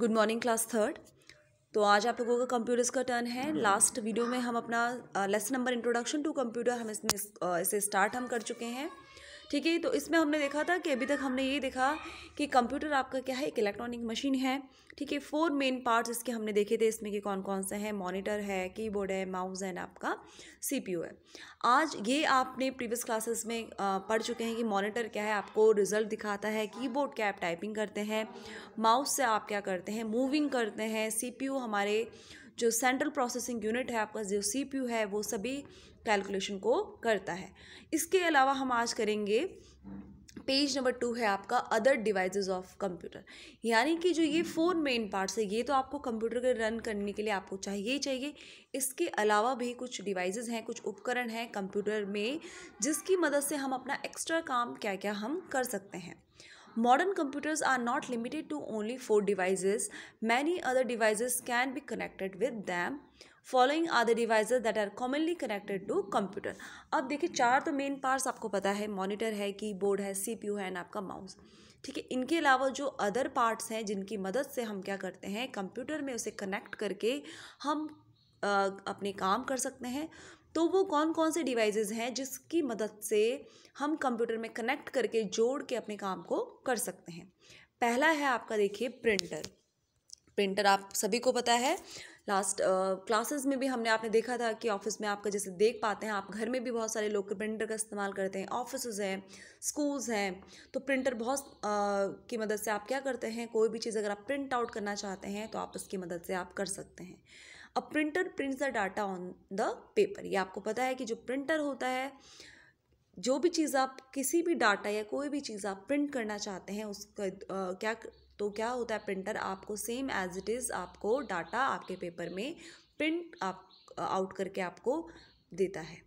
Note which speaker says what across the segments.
Speaker 1: Good morning class third तो आज आप लोगों का कंप्यूटर्स का टर्न है लास्ट वीडियो में हम अपना lesson number introduction to computer हम इसमें uh, इसे स्टार्ट हम कर चुके हैं ठीक है तो इसमें हमने देखा था कि अभी तक हमने ये देखा कि कंप्यूटर आपका क्या है एक इलेक्ट्रॉनिक मशीन है ठीक है फोर मेन पार्ट्स इसके हमने देखे थे इसमें कि कौन कौन से हैं मॉनिटर है कीबोर्ड है माउस है आपका सीपीयू है आज ये आपने प्रीवियस क्लासेस में पढ़ चुके हैं कि मॉनिटर क्या है आपको रिजल्ट दिखाता है कीबोर्ड क्या आप टाइपिंग करते हैं माउस से आप क्या करते हैं मूविंग करते हैं सीपीयू हमारे जो सेंट्रल प्रोसेसिंग यूनिट है आपका जो सी है वो सभी कैलकुलेशन को करता है इसके अलावा हम आज करेंगे पेज नंबर टू है आपका अदर डिवाइसेस ऑफ कंप्यूटर यानी कि जो ये फोर मेन पार्ट्स है ये तो आपको कंप्यूटर के रन करने के लिए आपको चाहिए ही चाहिए इसके अलावा भी कुछ डिवाइसेस हैं कुछ उपकरण हैं कंप्यूटर में जिसकी मदद से हम अपना एक्स्ट्रा काम क्या क्या हम कर सकते हैं Modern computers are not limited to only four devices. Many other devices can be connected with them. Following are the that are commonly connected to computer अब देखिए चार तो मेन पार्ट्स आपको पता है मॉनिटर है की बोर्ड है C P U है एंड आपका माउस ठीक है इनके अलावा जो अदर पार्ट्स हैं जिनकी मदद से हम क्या करते हैं कंप्यूटर में उसे कनेक्ट करके हम आ, अपने काम कर सकते हैं तो वो कौन कौन से डिवाइसेस हैं जिसकी मदद से हम कंप्यूटर में कनेक्ट करके जोड़ के अपने काम को कर सकते हैं पहला है आपका देखिए प्रिंटर प्रिंटर आप सभी को पता है लास्ट क्लासेस में भी हमने आपने देखा था कि ऑफिस में आपका जैसे देख पाते हैं आप घर में भी बहुत सारे लोग प्रिंटर का इस्तेमाल करते हैं ऑफिस हैं स्कूल्स हैं तो प्रिंटर बहुत uh, की मदद से आप क्या करते हैं कोई भी चीज़ अगर आप प्रिंट आउट करना चाहते हैं तो आप उसकी मदद से आप कर सकते हैं अब printer prints the data on the paper ये आपको पता है कि जो प्रिंटर होता है जो भी चीज़ आप किसी भी डाटा या कोई भी चीज़ आप प्रिंट करना चाहते हैं उसका आ, क्या तो क्या होता है प्रिंटर आपको सेम एज इट इज़ आपको डाटा आपके पेपर में प्रिंट आप आउट करके आपको देता है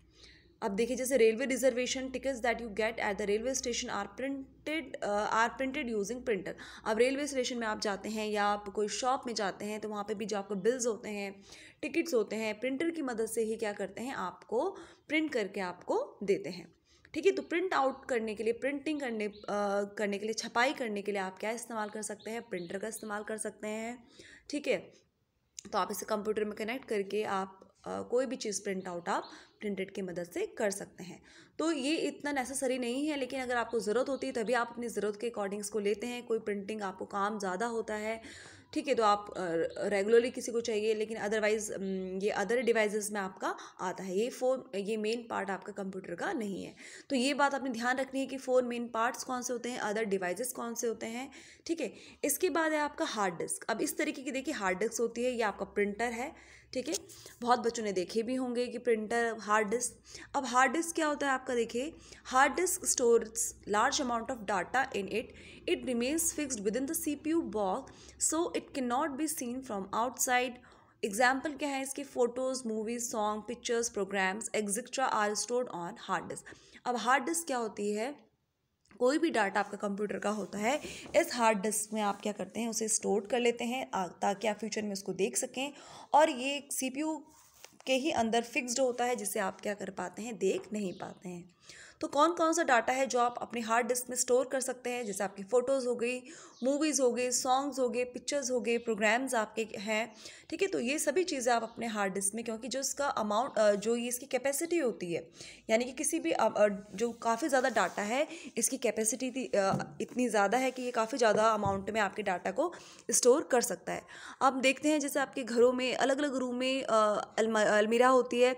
Speaker 1: अब देखिए जैसे railway reservation tickets that you get at the railway station are printed are printed using printer अब रेलवे स्टेशन में आप जाते हैं या आप कोई शॉप में जाते हैं तो वहाँ पे भी जो आपको बिल्स होते हैं टिकट्स होते हैं प्रिंटर की मदद से ही क्या करते हैं आपको प्रिंट करके आपको देते हैं ठीक है तो प्रिंट आउट करने के लिए प्रिंटिंग करने आ, uh, करने के लिए छपाई करने के लिए आप क्या इस्तेमाल कर सकते हैं प्रिंटर का इस्तेमाल कर सकते हैं ठीक है तो आप इसे कंप्यूटर में कनेक्ट करके आप कोई भी चीज़ प्रिंट आउट आप प्रिंटेड की मदद से कर सकते हैं तो ये इतना नेसेसरी नहीं है लेकिन अगर आपको ज़रूरत होती है तभी आप अपनी ज़रूरत के अकॉर्डिंग्स को लेते हैं कोई प्रिंटिंग आपको काम ज़्यादा होता है ठीक है तो आप रेगुलरली किसी को चाहिए लेकिन अदरवाइज़ ये अदर डिवाइसेस में आपका आता है ये फ़ोन ये मेन पार्ट आपका कंप्यूटर का नहीं है तो ये बात आपने ध्यान रखनी है कि फ़ोन मेन पार्ट्स कौन से होते हैं अदर डिवाइसेस कौन से होते हैं ठीक है इसके बाद है आपका हार्ड डिस्क अब इस तरीके की देखिए हार्ड डिस्क होती है ये आपका प्रिंटर है ठीक है बहुत बच्चों ने देखे भी होंगे कि प्रिंटर हार्ड डिस्क अब हार्ड डिस्क क्या होता है आपका देखिए hard disk store large amount of data in it it remains fixed within the C P U box so it can not be seen from outside example क्या है इसके photos movies song pictures programs etcetera are stored on hard disk अब hard disk क्या होती है कोई भी data आपका कंप्यूटर का होता है इस हार्ड डिस्क में आप क्या करते हैं उसे स्टोर कर लेते हैं ताकि आप फ्यूचर में उसको देख सकें और ये सी के ही अंदर फिक्स्ड होता है जिसे आप क्या कर पाते हैं देख नहीं पाते हैं तो कौन कौन सा डाटा है जो आप अपने हार्ड डिस्क में स्टोर कर सकते हैं जैसे आपकी फ़ोटोज़ हो गई मूवीज़ हो गए सॉन्ग्स हो गए पिक्चर्स हो गए प्रोग्राम्स आपके हैं ठीक है तो ये सभी चीज़ें आप अपने हार्ड डिस्क में क्योंकि जो इसका अमाउंट जो ये इसकी कैपेसिटी होती है यानी कि किसी भी जो काफ़ी ज़्यादा डाटा है इसकी कैपेसिटी इतनी ज़्यादा है कि ये काफ़ी ज़्यादा अमाउंट में आपके डाटा को स्टोर कर सकता है आप देखते हैं जैसे आपके घरों में अलग अलग रूम में अलमीरा होती है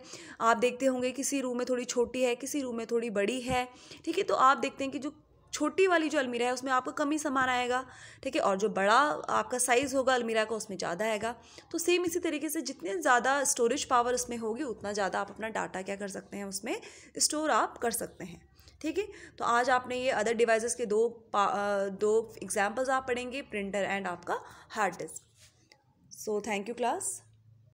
Speaker 1: आप देखते होंगे किसी रूम में थोड़ी छोटी है किसी रूम में थोड़ी बड़ी बड़ी है ठीक है तो आप देखते हैं कि जो छोटी वाली जो अलमीरा है उसमें आपका कम ही सामान आएगा ठीक है और जो बड़ा आपका साइज़ होगा अलमीरा का उसमें ज़्यादा आएगा तो सेम इसी तरीके से जितने ज़्यादा स्टोरेज पावर उसमें होगी उतना ज़्यादा आप अपना डाटा क्या कर सकते हैं उसमें स्टोर आप कर सकते हैं ठीक है तो आज आपने ये अदर डिवाइसेस के दो दो एग्जाम्पल्स आप पढ़ेंगे प्रिंटर एंड आपका hard disk so thank you class